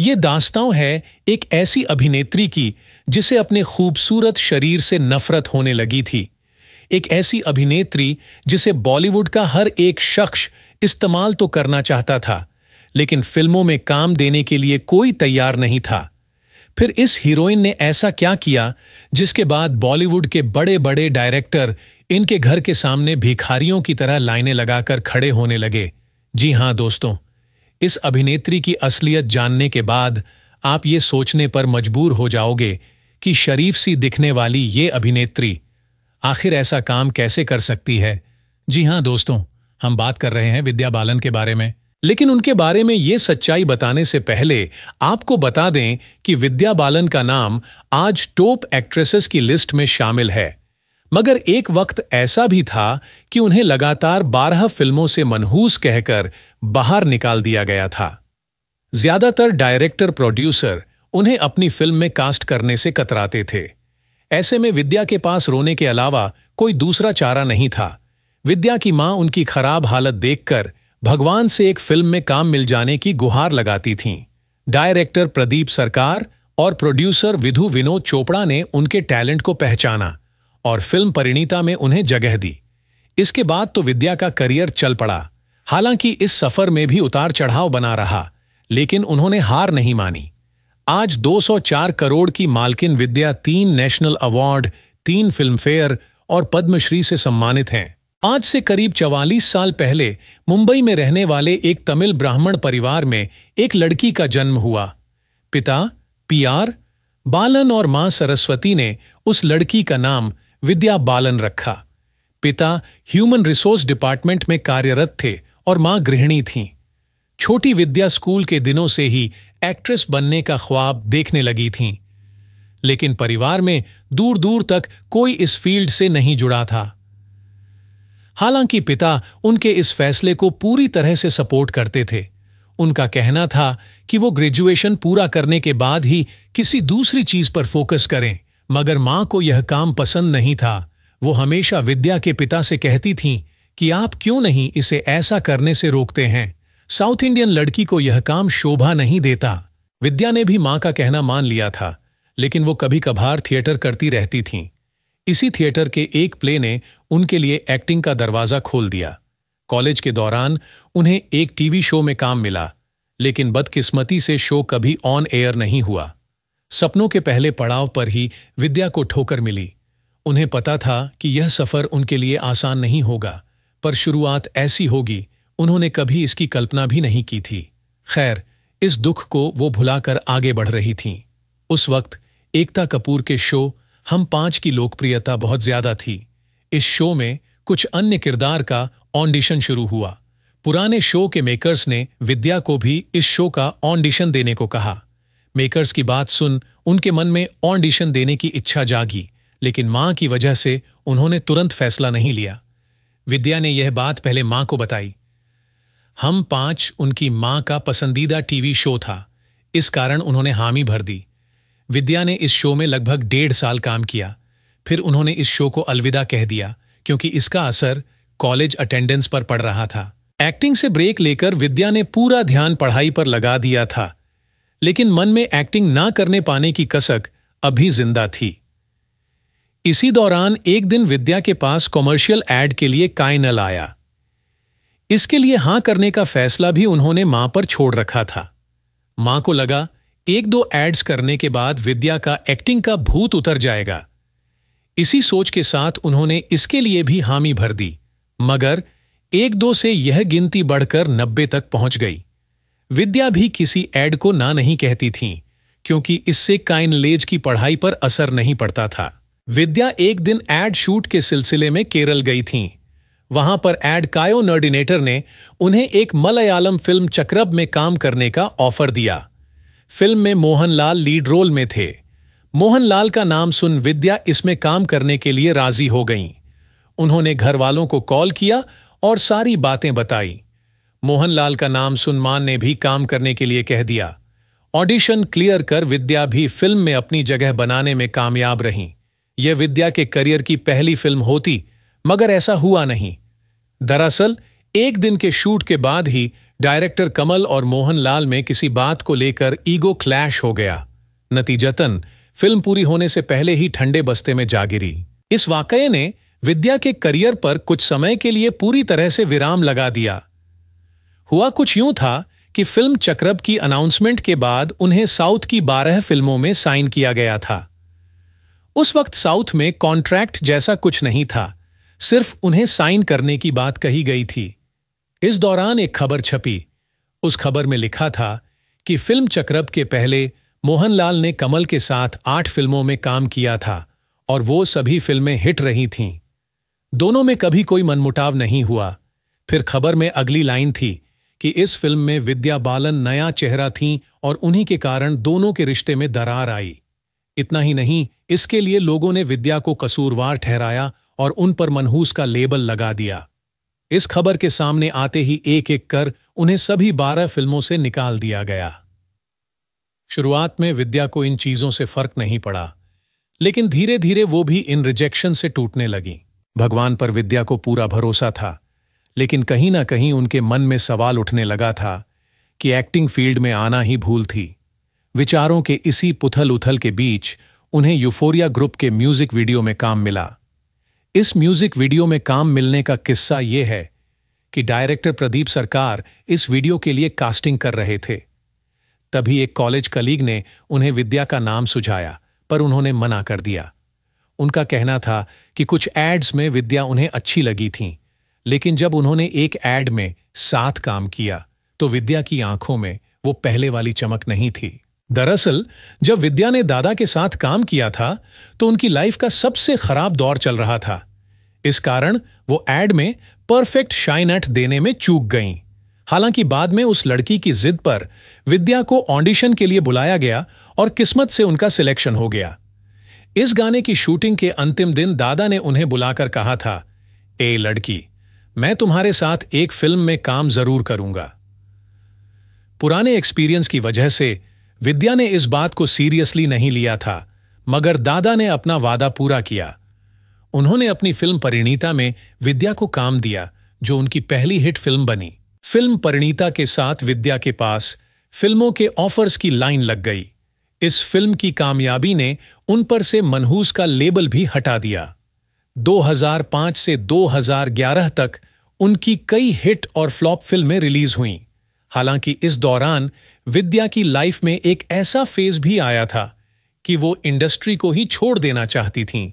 ये दास्तां है एक ऐसी अभिनेत्री की जिसे अपने खूबसूरत शरीर से नफरत होने लगी थी एक ऐसी अभिनेत्री जिसे बॉलीवुड का हर एक शख्स इस्तेमाल तो करना चाहता था लेकिन फिल्मों में काम देने के लिए कोई तैयार नहीं था फिर इस हीरोइन ने ऐसा क्या किया जिसके बाद बॉलीवुड के बड़े बड़े डायरेक्टर इनके घर के सामने भिखारियों की तरह लाइनें लगाकर खड़े होने लगे जी हाँ दोस्तों इस अभिनेत्री की असलियत जानने के बाद आप ये सोचने पर मजबूर हो जाओगे कि शरीफ सी दिखने वाली ये अभिनेत्री आखिर ऐसा काम कैसे कर सकती है जी हाँ दोस्तों हम बात कर रहे हैं विद्या बालन के बारे में लेकिन उनके बारे में ये सच्चाई बताने से पहले आपको बता दें कि विद्या बालन का नाम आज टॉप एक्ट्रेसेस की लिस्ट में शामिल है मगर एक वक्त ऐसा भी था कि उन्हें लगातार बारह फिल्मों से मनहूस कहकर बाहर निकाल दिया गया था ज्यादातर डायरेक्टर प्रोड्यूसर उन्हें अपनी फिल्म में कास्ट करने से कतराते थे ऐसे में विद्या के पास रोने के अलावा कोई दूसरा चारा नहीं था विद्या की मां उनकी खराब हालत देखकर भगवान से एक फिल्म में काम मिल जाने की गुहार लगाती थीं। डायरेक्टर प्रदीप सरकार और प्रोड्यूसर विधु विनोद चोपड़ा ने उनके टैलेंट को पहचाना और फिल्म परिणीता में उन्हें जगह दी इसके बाद तो विद्या का करियर चल पड़ा हालांकि इस सफर में भी उतार चढ़ाव बना रहा लेकिन उन्होंने हार नहीं मानी आज 204 करोड़ की मालकिन विद्या तीन नेशनल अवार्ड तीन फिल्मफेयर और पद्मश्री से सम्मानित हैं आज से करीब 44 साल पहले मुंबई में रहने वाले एक तमिल ब्राह्मण परिवार में एक लड़की का जन्म हुआ पिता पीआर बालन और मां सरस्वती ने उस लड़की का नाम विद्या बालन रखा पिता ह्यूमन रिसोर्स डिपार्टमेंट में कार्यरत थे और मां गृहिणी थीं छोटी विद्या स्कूल के दिनों से ही एक्ट्रेस बनने का ख्वाब देखने लगी थीं लेकिन परिवार में दूर दूर तक कोई इस फील्ड से नहीं जुड़ा था हालांकि पिता उनके इस फैसले को पूरी तरह से सपोर्ट करते थे उनका कहना था कि वो ग्रेजुएशन पूरा करने के बाद ही किसी दूसरी चीज पर फोकस करें मगर मां को यह काम पसंद नहीं था वो हमेशा विद्या के पिता से कहती थीं कि आप क्यों नहीं इसे ऐसा करने से रोकते हैं साउथ इंडियन लड़की को यह काम शोभा नहीं देता विद्या ने भी माँ का कहना मान लिया था लेकिन वो कभी कभार थिएटर करती रहती थीं इसी थिएटर के एक प्ले ने उनके लिए एक्टिंग का दरवाज़ा खोल दिया कॉलेज के दौरान उन्हें एक टीवी शो में काम मिला लेकिन बदकिस्मती से शो कभी ऑन एयर नहीं हुआ सपनों के पहले पड़ाव पर ही विद्या को ठोकर मिली उन्हें पता था कि यह सफर उनके लिए आसान नहीं होगा पर शुरुआत ऐसी होगी उन्होंने कभी इसकी कल्पना भी नहीं की थी खैर इस दुख को वो भुलाकर आगे बढ़ रही थीं उस वक्त एकता कपूर के शो हम पांच की लोकप्रियता बहुत ज्यादा थी इस शो में कुछ अन्य किरदार का ऑडिशन शुरू हुआ पुराने शो के मेकर्स ने विद्या को भी इस शो का ऑडिशन देने को कहा मेकर्स की बात सुन उनके मन में ऑडिशन देने की इच्छा जागी लेकिन मां की वजह से उन्होंने तुरंत फैसला नहीं लिया विद्या ने यह बात पहले मां को बताई हम पांच उनकी मां का पसंदीदा टीवी शो था इस कारण उन्होंने हामी भर दी विद्या ने इस शो में लगभग डेढ़ साल काम किया फिर उन्होंने इस शो को अलविदा कह दिया क्योंकि इसका असर कॉलेज अटेंडेंस पर पड़ रहा था एक्टिंग से ब्रेक लेकर विद्या ने पूरा ध्यान पढ़ाई पर लगा दिया था लेकिन मन में एक्टिंग ना करने पाने की कसक अभी जिंदा थी इसी दौरान एक दिन विद्या के पास कॉमर्शियल एड के लिए कायनल आया इसके लिए हां करने का फैसला भी उन्होंने मां पर छोड़ रखा था मां को लगा एक दो एड्स करने के बाद विद्या का एक्टिंग का भूत उतर जाएगा इसी सोच के साथ उन्होंने इसके लिए भी हामी भर दी मगर एक दो से यह गिनती बढ़कर नब्बे तक पहुंच गई विद्या भी किसी ऐड को ना नहीं कहती थी क्योंकि इससे काइनलेज की पढ़ाई पर असर नहीं पड़ता था विद्या एक दिन एड शूट के सिलसिले में केरल गई थी वहां पर एड कायो नर्डिनेटर ने उन्हें एक मलयालम फिल्म चक्रब में काम करने का ऑफर दिया फिल्म में मोहनलाल लीड रोल में थे मोहनलाल का नाम सुन विद्या इसमें काम करने के लिए राजी हो गईं उन्होंने घर वालों को कॉल किया और सारी बातें बताई मोहनलाल का नाम सुनमान ने भी काम करने के लिए कह दिया ऑडिशन क्लियर कर विद्या भी फिल्म में अपनी जगह बनाने में कामयाब रही यह विद्या के करियर की पहली फिल्म होती मगर ऐसा हुआ नहीं दरअसल एक दिन के शूट के बाद ही डायरेक्टर कमल और मोहनलाल में किसी बात को लेकर ईगो क्लैश हो गया नतीजतन फिल्म पूरी होने से पहले ही ठंडे बस्ते में जा गिरी इस वाकये ने विद्या के करियर पर कुछ समय के लिए पूरी तरह से विराम लगा दिया हुआ कुछ यूं था कि फिल्म चक्रब की अनाउंसमेंट के बाद उन्हें साउथ की बारह फिल्मों में साइन किया गया था उस वक्त साउथ में कॉन्ट्रैक्ट जैसा कुछ नहीं था सिर्फ उन्हें साइन करने की बात कही गई थी इस दौरान एक खबर छपी उस खबर में लिखा था कि फिल्म चक्रब के पहले मोहनलाल ने कमल के साथ आठ फिल्मों में काम किया था और वो सभी फिल्में हिट रही थीं दोनों में कभी कोई मनमुटाव नहीं हुआ फिर खबर में अगली लाइन थी कि इस फिल्म में विद्या बालन नया चेहरा थीं और उन्हीं के कारण दोनों के रिश्ते में दरार आई इतना ही नहीं इसके लिए लोगों ने विद्या को कसूरवार ठहराया और उन पर मनहूस का लेबल लगा दिया इस खबर के सामने आते ही एक एक कर उन्हें सभी बारह फिल्मों से निकाल दिया गया शुरुआत में विद्या को इन चीजों से फर्क नहीं पड़ा लेकिन धीरे धीरे वो भी इन रिजेक्शन से टूटने लगी भगवान पर विद्या को पूरा भरोसा था लेकिन कहीं ना कहीं उनके मन में सवाल उठने लगा था कि एक्टिंग फील्ड में आना ही भूल थी विचारों के इसी पुथल उथल के बीच उन्हें यूफोरिया ग्रुप के म्यूजिक वीडियो में काम मिला इस म्यूजिक वीडियो में काम मिलने का किस्सा यह है कि डायरेक्टर प्रदीप सरकार इस वीडियो के लिए कास्टिंग कर रहे थे तभी एक कॉलेज कलीग ने उन्हें विद्या का नाम सुझाया पर उन्होंने मना कर दिया उनका कहना था कि कुछ एड्स में विद्या उन्हें अच्छी लगी थीं लेकिन जब उन्होंने एक एड में साथ काम किया तो विद्या की आंखों में वो पहले वाली चमक नहीं थी दरअसल जब विद्या ने दादा के साथ काम किया था तो उनकी लाइफ का सबसे खराब दौर चल रहा था इस कारण वो एड में परफेक्ट शाइन एट देने में चूक गईं हालांकि बाद में उस लड़की की जिद पर विद्या को ऑडिशन के लिए बुलाया गया और किस्मत से उनका सिलेक्शन हो गया इस गाने की शूटिंग के अंतिम दिन दादा ने उन्हें बुलाकर कहा था ए लड़की मैं तुम्हारे साथ एक फिल्म में काम जरूर करूंगा पुराने एक्सपीरियंस की वजह से विद्या ने इस बात को सीरियसली नहीं लिया था मगर दादा ने अपना वादा पूरा किया उन्होंने अपनी फिल्म परिणीता में विद्या को काम दिया जो उनकी पहली हिट फिल्म बनी फिल्म परिणीता के साथ विद्या के पास फिल्मों के ऑफर्स की लाइन लग गई इस फिल्म की कामयाबी ने उन पर से मनहूस का लेबल भी हटा दिया 2005 से 2011 तक उनकी कई हिट और फ्लॉप फिल्में रिलीज हुईं हालांकि इस दौरान विद्या की लाइफ में एक ऐसा फेज भी आया था कि वो इंडस्ट्री को ही छोड़ देना चाहती थीं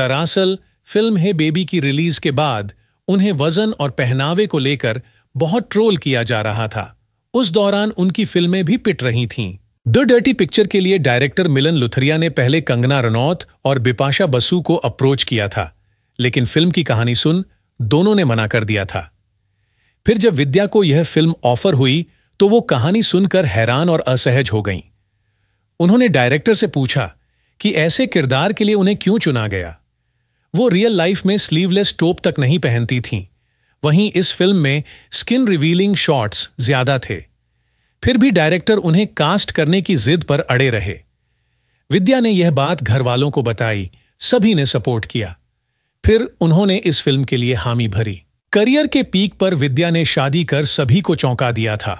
दरअसल फिल्म है बेबी की रिलीज के बाद उन्हें वजन और पहनावे को लेकर बहुत ट्रोल किया जा रहा था उस दौरान उनकी फिल्में भी पिट रही थीं द डर्टी पिक्चर के लिए डायरेक्टर मिलन लुथरिया ने पहले कंगना रनौत और बिपाशा बसु को अप्रोच किया था लेकिन फिल्म की कहानी सुन दोनों ने मना कर दिया था फिर जब विद्या को यह फिल्म ऑफर हुई तो वो कहानी सुनकर हैरान और असहज हो गईं। उन्होंने डायरेक्टर से पूछा कि ऐसे किरदार के लिए उन्हें क्यों चुना गया वो रियल लाइफ में स्लीवलेस टोप तक नहीं पहनती थीं वहीं इस फिल्म में स्किन रिवीलिंग शॉट्स ज्यादा थे फिर भी डायरेक्टर उन्हें कास्ट करने की जिद पर अड़े रहे विद्या ने यह बात घर वालों को बताई सभी ने सपोर्ट किया फिर उन्होंने इस फिल्म के लिए हामी भरी करियर के पीक पर विद्या ने शादी कर सभी को चौंका दिया था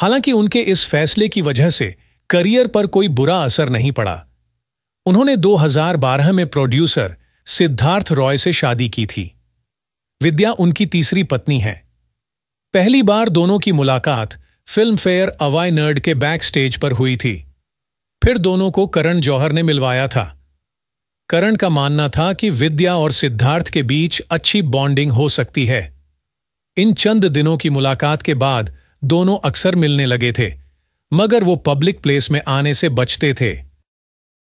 हालांकि उनके इस फैसले की वजह से करियर पर कोई बुरा असर नहीं पड़ा उन्होंने 2012 में प्रोड्यूसर सिद्धार्थ रॉय से शादी की थी विद्या उनकी तीसरी पत्नी है पहली बार दोनों की मुलाकात फिल्म फेयर अवाई नर्ड के बैक स्टेज पर हुई थी फिर दोनों को करण जौहर ने मिलवाया था करण का मानना था कि विद्या और सिद्धार्थ के बीच अच्छी बॉन्डिंग हो सकती है इन चंद दिनों की मुलाकात के बाद दोनों अक्सर मिलने लगे थे मगर वो पब्लिक प्लेस में आने से बचते थे